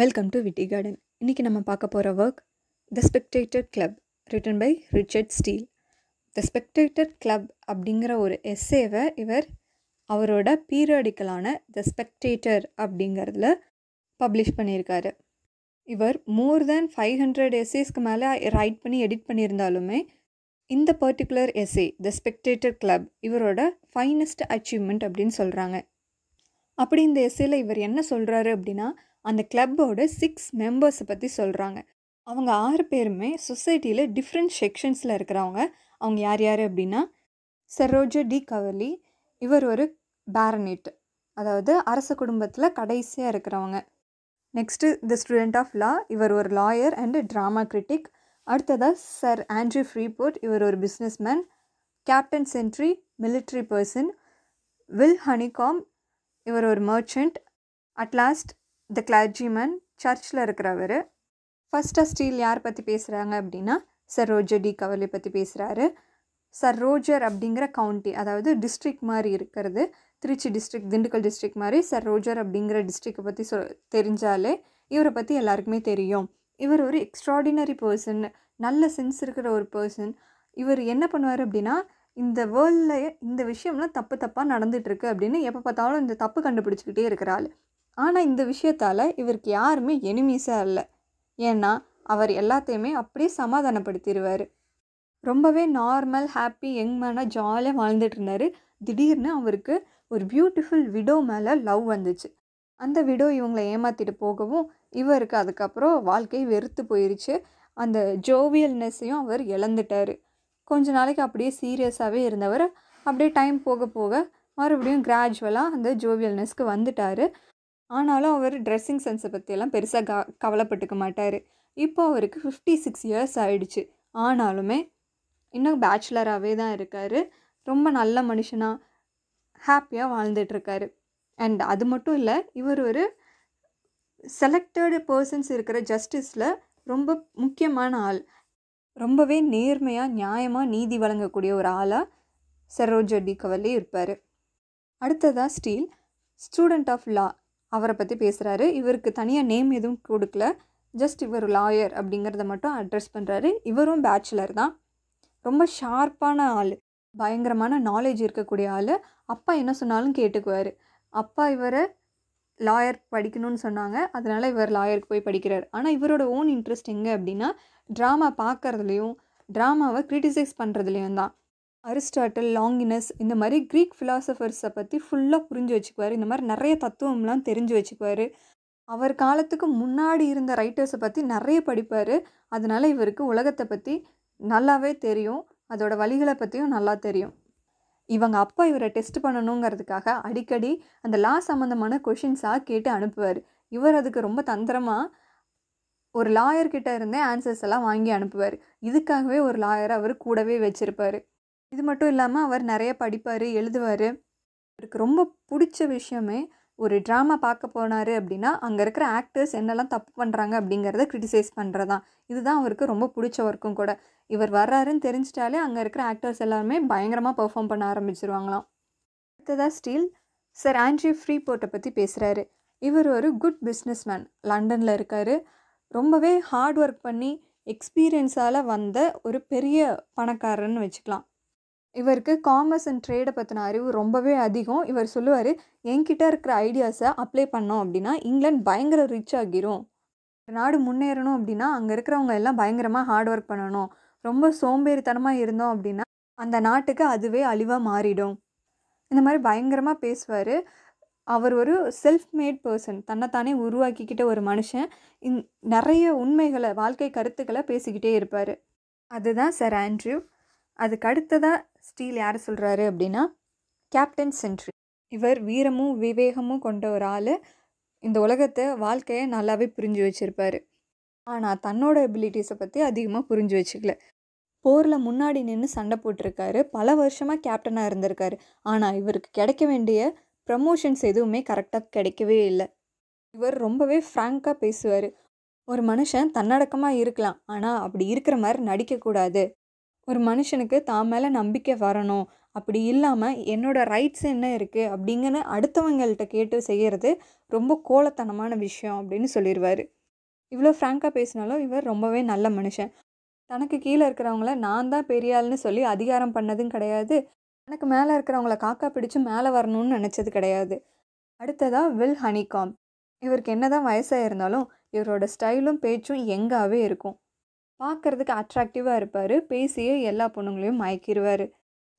welcome to விட்டி garden இன்றைக்கி நம்ம பார்க்க போகிற work the Spectator Club written by Richard Steele the Spectator Club அப்படிங்கிற ஒரு எஸ்ஸேவை இவர் அவரோட பீரியடிக்கலான த ஸ்பெக்டேட்டர் அப்படிங்கிறதுல பப்ளிஷ் பண்ணியிருக்காரு இவர் மோர் தேன் ஃபைவ் ஹண்ட்ரட் எஸ்ஸேஸ்க்கு மேலே ரைட் பண்ணி எடிட் பண்ணியிருந்தாலுமே இந்த particular essay the Spectator Club இவரோட ஃபைனஸ்ட் அச்சீவ்மெண்ட் அப்படின்னு சொல்கிறாங்க அப்படி இந்த எஸ்ஸேல இவர் என்ன சொல்கிறாரு அப்படின்னா அந்த கிளப்போட சிக்ஸ் மெம்பர்ஸை பற்றி சொல்கிறாங்க அவங்க ஆறு பேருமே சொசைட்டியில் டிஃப்ரெண்ட் செக்ஷன்ஸில் இருக்கிறவங்க அவங்க யார் யார் அப்படின்னா சரோஜ டி கவர்லி இவர் ஒரு பேரனேட் அதாவது அரச குடும்பத்தில் கடைசியாக இருக்கிறவங்க next the student of law இவர் ஒரு லாயர் அண்டு ட்ராமா கிரிட்டிக் அடுத்ததாக சர் ஆண்ட்ரி ஃப்ரீபோர்ட் இவர் ஒரு businessman Captain Sentry military person Will Honeycomb இவர் ஒரு மர்ச்சன்ட் அட்லாஸ்ட் த கிளார்ஜிமன் சர்ச்சில் இருக்கிறவர் ஃபஸ்ட்டாக ஸ்டீல் யார் பற்றி பேசுகிறாங்க அப்படின்னா சர் ரோஜர் டி கவலை பற்றி பேசுகிறாரு சர் ரோஜர் அப்படிங்கிற கவுண்டி அதாவது டிஸ்ட்ரிக் மாதிரி இருக்கிறது திருச்சி டிஸ்ட்ரிக்ட் திண்டுக்கல் டிஸ்ட்ரிக்ட் மாதிரி சர் ரோஜர் அப்படிங்கிற டிஸ்ட்ரிக்டை பற்றி சொ தெரிஞ்சாலே இவரை பற்றி எல்லாருக்குமே தெரியும் இவர் ஒரு எக்ஸ்ட்ராடினரி பர்சன் நல்ல சென்ஸ் இருக்கிற ஒரு பர்சன் இவர் என்ன பண்ணுவார் அப்படின்னா இந்த வேர்ல்டில் இந்த விஷயம்லாம் தப்பு தப்பாக நடந்துகிட்ருக்கு அப்படின்னு எப்போ பார்த்தாலும் இந்த தப்பு கண்டுபிடிச்சிக்கிட்டே இருக்கிறாள் ஆனால் இந்த விஷயத்தால் இவருக்கு யாருமே எனிமீஸாக இல்லை ஏன்னா அவர் எல்லாத்தையுமே அப்படியே சமாதானப்படுத்திடுவார் ரொம்பவே நார்மல் ஹாப்பி யங் மேனாக ஜாலியாக வாழ்ந்துட்டு இருந்தார் திடீர்னு அவருக்கு ஒரு பியூட்டிஃபுல் விடோ மேலே லவ் வந்துச்சு அந்த விடோ இவங்களை ஏமாற்றிட்டு போகவும் இவருக்கு அதுக்கப்புறம் வாழ்க்கை வெறுத்து போயிருச்சு அந்த ஜோவியல்னஸையும் அவர் இழந்துட்டார் கொஞ்ச நாளைக்கு அப்படியே சீரியஸாகவே இருந்தவர் அப்படியே டைம் போக போக மறுபடியும் கிராஜுவலாக அந்த ஜோவியல்னஸ்க்கு வந்துட்டார் ஆனாலும் அவர் ட்ரெஸ்ஸிங் சென்ஸை பற்றியெல்லாம் பெருசாக க கவலைப்பட்டுக்க மாட்டார் இப்போ அவருக்கு ஃபிஃப்டி சிக்ஸ் இயர்ஸ் ஆயிடுச்சு ஆனாலுமே இன்னும் பேச்சுலராகவே தான் இருக்கார் ரொம்ப நல்ல மனுஷனாக ஹாப்பியாக வாழ்ந்துட்டுருக்காரு அண்ட் அது மட்டும் இல்லை இவர் ஒரு செலக்டடு பர்சன்ஸ் இருக்கிற ஜஸ்டிஸில் ரொம்ப முக்கியமான ஆள் ரொம்பவே நேர்மையாக நியாயமாக நீதி வழங்கக்கூடிய ஒரு ஆளாக சரோஜ டி கவலி இருப்பார் அடுத்ததாக ஸ்டீல் ஸ்டூடெண்ட் ஆஃப் லா அவரை பற்றி பேசுகிறாரு இவருக்கு தனியாக நேம் எதுவும் கொடுக்கல ஜஸ்ட் இவர் லாயர் அப்படிங்கிறத மட்டும் அட்ரஸ் பண்ணுறாரு இவரும் பேச்சுலர் தான் ரொம்ப ஷார்ப்பான ஆள் பயங்கரமான நாலேஜ் இருக்கக்கூடிய ஆள் அப்பா என்ன சொன்னாலும் கேட்டுக்குவார் அப்பா இவரை லாயர் படிக்கணும்னு சொன்னாங்க அதனால் இவர் லாயருக்கு போய் படிக்கிறார் ஆனால் இவரோட ஓன் இன்ட்ரெஸ்ட் எங்கே அப்படின்னா ட்ராமா பார்க்குறதுலையும் ட்ராமாவை க்ரிட்டிசைஸ் பண்ணுறதுலையும் தான் அரிஸ்டாட்டல் லாங்கினஸ் இந்த மாதிரி க்ரீக் ஃபிலாசபர்ஸை பற்றி ஃபுல்லாக புரிஞ்சு வச்சுக்குவார் இந்த மாதிரி நிறைய தத்துவம்லாம் தெரிஞ்சு வச்சுக்குவார் அவர் காலத்துக்கு முன்னாடி இருந்த ரைட்டர்ஸை பற்றி நிறைய படிப்பார் அதனால் இவருக்கு உலகத்தை பற்றி நல்லாவே தெரியும் அதோடய வழிகளை பற்றியும் நல்லா தெரியும் இவங்க அப்பா இவரை டெஸ்ட் பண்ணணுங்கிறதுக்காக அடிக்கடி அந்த லா சம்மந்தமான கொஷின்ஸாக கேட்டு அனுப்புவார் இவர் அதுக்கு ரொம்ப தந்திரமாக ஒரு லாயர்கிட்ட இருந்தே ஆன்சர்ஸ் எல்லாம் வாங்கி அனுப்புவார் இதுக்காகவே ஒரு லாயரை அவர் கூடவே வச்சுருப்பார் இது மட்டும் இல்லாமல் அவர் நிறைய படிப்பார் எழுதுவார் அவருக்கு ரொம்ப பிடிச்ச விஷயமே ஒரு ட்ராமா பார்க்க போனார் அப்படின்னா அங்கே இருக்கிற ஆக்டர்ஸ் என்னெல்லாம் தப்பு பண்ணுறாங்க அப்படிங்கிறத கிரிட்டிசைஸ் பண்ணுறதான் இதுதான் அவருக்கு ரொம்ப பிடிச்ச ஒர்க்கும் கூட இவர் வர்றாருன்னு தெரிஞ்சிட்டாலே அங்கே இருக்கிற ஆக்டர்ஸ் எல்லாருமே பயங்கரமாக பெர்ஃபார்ம் பண்ண ஆரம்பிச்சிருவாங்களாம் அடுத்ததாக ஸ்டீல் சார் ஆண்ட்ரி ஃப்ரீ போர்ட்டை பற்றி பேசுகிறாரு இவர் ஒரு குட் பிஸ்னஸ் மேன் லண்டனில் இருக்கார் ரொம்பவே ஹார்ட் ஒர்க் பண்ணி எக்ஸ்பீரியன்ஸால் வந்த ஒரு பெரிய பணக்காரன்னு வச்சுக்கலாம் இவருக்கு காமர்ஸ் அண்ட் ட்ரேடை பற்றின அறிவு ரொம்பவே அதிகம் இவர் சொல்லுவார் என்கிட்ட இருக்கிற ஐடியாஸை அப்ளை பண்ணோம் அப்படின்னா இங்கிலாந்து பயங்கர ரிச் ஆகிரும் நாடு முன்னேறணும் அப்படின்னா அங்கே இருக்கிறவங்க எல்லாம் பயங்கரமாக ஹார்ட் ஒர்க் பண்ணணும் ரொம்ப சோம்பேறித்தனமாக இருந்தோம் அப்படின்னா அந்த நாட்டுக்கு அதுவே அழிவாக மாறிடும் இந்த மாதிரி பயங்கரமாக பேசுவார் அவர் ஒரு செல்ஃப் மேட் பர்சன் தன்னைத்தானே உருவாக்கிக்கிட்ட ஒரு மனுஷன் இந் நிறைய உண்மைகளை வாழ்க்கை கருத்துக்களை பேசிக்கிட்டே இருப்பார் அதுதான் சார் ஆண்ட்ரியூ அதுக்கு அடுத்ததாக ஸ்டீல் யார் சொல்கிறாரு அப்படின்னா கேப்டன் சென்ட்ரி இவர் வீரமும் விவேகமும் கொண்ட ஒரு ஆள் இந்த உலகத்தை வாழ்க்கையை நல்லாவே புரிஞ்சு வச்சுருப்பார் ஆனால் தன்னோட எபிலிட்டிஸை பற்றி அதிகமாக புரிஞ்சு வச்சுக்கல போரில் முன்னாடி நின்று சண்டை போட்டிருக்காரு பல வருஷமாக கேப்டனாக இருந்திருக்காரு ஆனால் இவருக்கு கிடைக்க வேண்டிய ப்ரமோஷன்ஸ் எதுவுமே கரெக்டாக கிடைக்கவே இல்லை இவர் ரொம்பவே ஃப்ராங்காக பேசுவார் ஒரு மனுஷன் தன்னடக்கமாக இருக்கலாம் ஆனால் அப்படி இருக்கிற மாதிரி நடிக்கக்கூடாது ஒரு மனுஷனுக்கு தான் மேலே நம்பிக்கை வரணும் அப்படி இல்லாமல் என்னோடய ரைட்ஸ் என்ன இருக்குது அப்படிங்கன்னு அடுத்தவங்கள்ட்ட கேட்டு செய்கிறது ரொம்ப கோலத்தனமான விஷயம் அப்படின்னு சொல்லிடுவார் இவ்வளோ ஃப்ராங்காக பேசினாலும் இவர் ரொம்பவே நல்ல மனுஷன் தனக்கு கீழே இருக்கிறவங்கள நான் தான் பெரியாள்னு சொல்லி அதிகாரம் பண்ணதும் கிடையாது தனக்கு மேலே இருக்கிறவங்கள காக்கா பிடிச்சி மேலே வரணும்னு நினச்சது கிடையாது அடுத்ததாக வில் ஹனிகாம் இவருக்கு என்ன தான் வயசாக இருந்தாலும் இவரோட ஸ்டைலும் பேச்சும் எங்காகவே இருக்கும் பார்க்குறதுக்கு அட்ராக்டிவாக இருப்பார் பேசியே எல்லா பொண்ணுங்களையும் மயக்கிடுவார்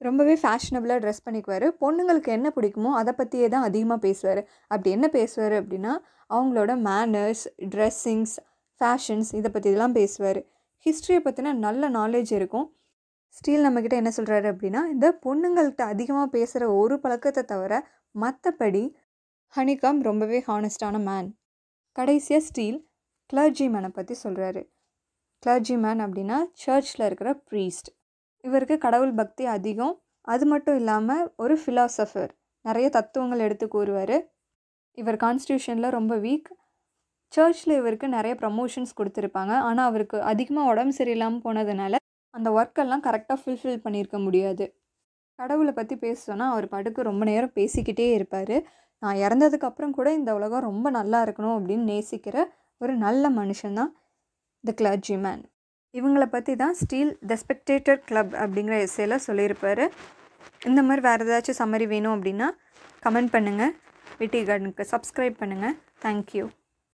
ரொம்பவே ஃபேஷனபுளாக ட்ரெஸ் பண்ணிக்குவார் பொண்ணுங்களுக்கு என்ன பிடிக்குமோ அதை பற்றியே தான் அதிகமாக பேசுவார் அப்படி என்ன பேசுவார் அப்படின்னா அவங்களோட மேனர்ஸ் ட்ரெஸ்ஸிங்ஸ் ஃபேஷன்ஸ் இதை பற்றி இதெல்லாம் பேசுவார் ஹிஸ்ட்ரியை பற்றின நல்ல நாலேஜ் இருக்கும் ஸ்டீல் நம்மக்கிட்ட என்ன சொல்கிறாரு அப்படின்னா இந்த பொண்ணுங்கள்கிட்ட அதிகமாக பேசுகிற ஒரு பழக்கத்தை தவிர மற்றபடி ஹனிகாம் ரொம்பவே ஹானஸ்டான மேன் கடைசியாக ஸ்டீல் கிளர்ஜி மேனை பற்றி சொல்கிறாரு கிளர்ஜி மேன் அப்படின்னா சர்ச்சில் இருக்கிற ப்ரீஸ்ட் இவருக்கு கடவுள் பக்தி அதிகம் அது மட்டும் இல்லாமல் ஒரு ஃபிலாசபர் நிறைய தத்துவங்கள் எடுத்து கூறுவார் இவர் கான்ஸ்டியூஷனில் ரொம்ப வீக் சர்ச்சில் இவருக்கு நிறைய ப்ரமோஷன்ஸ் கொடுத்துருப்பாங்க ஆனால் அவருக்கு அதிகமாக உடம்பு சரியில்லாமல் போனதுனால அந்த ஒர்க்கெல்லாம் கரெக்டாக ஃபுல்ஃபில் பண்ணியிருக்க முடியாது கடவுளை பற்றி பேசணுன்னா அவர் படுக்கு ரொம்ப நேரம் பேசிக்கிட்டே இருப்பார் நான் இறந்ததுக்கப்புறம் கூட இந்த உலகம் ரொம்ப நல்லா இருக்கணும் அப்படின்னு நேசிக்கிற ஒரு நல்ல மனுஷன்தான் த கிளர்ஜி மேன் இவங்களை பற்றி தான் ஸ்டீல் த ஸ்பெக்டேட்டர் கிளப் அப்படிங்கிற எஸ்ஸேல சொல்லியிருப்பார் இந்த மாதிரி வேறு ஏதாச்சும் சம்மரி வேணும் அப்படின்னா கமெண்ட் பண்ணுங்கள் விட்டி கார்டனுக்கு சப்ஸ்கிரைப் பண்ணுங்கள் தேங்க்யூ